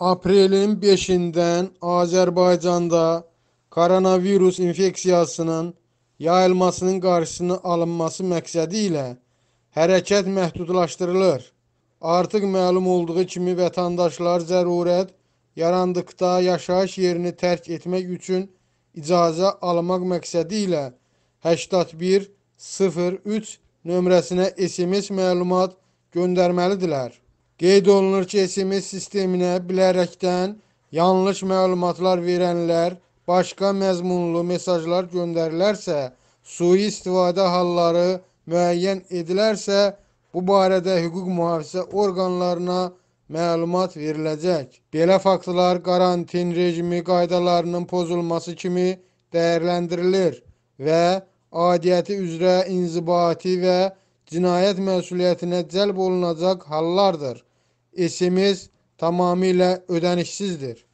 Aprelin 5-dən Azərbaycanda koronavirus infeksiyasının yayılmasının qarşısını alınması məqsədi ilə hərəkət məhdudlaşdırılır. Artıq məlum olduğu kimi vətəndaşlar zərurət yarandıqda yaşayış yerini tərk etmək üçün icazə almaq məqsədi ilə 8103 nömrəsinə SMS məlumat göndərməlidirlər. Qeyd olunur ki, SMS sisteminə bilərəkdən yanlış məlumatlar verənlər başqa məzmunlu mesajlar göndərilərsə, sui istifadə halları müəyyən edilərsə, bu barədə hüquq mühafizə orqanlarına məlumat veriləcək. Belə faktlar karantin rejimi qaydalarının pozulması kimi dəyərləndirilir və adiyyəti üzrə inzibati və cinayət məsuliyyətinə cəlb olunacaq hallardır. esimiz tamamıyla ödenişsizdir.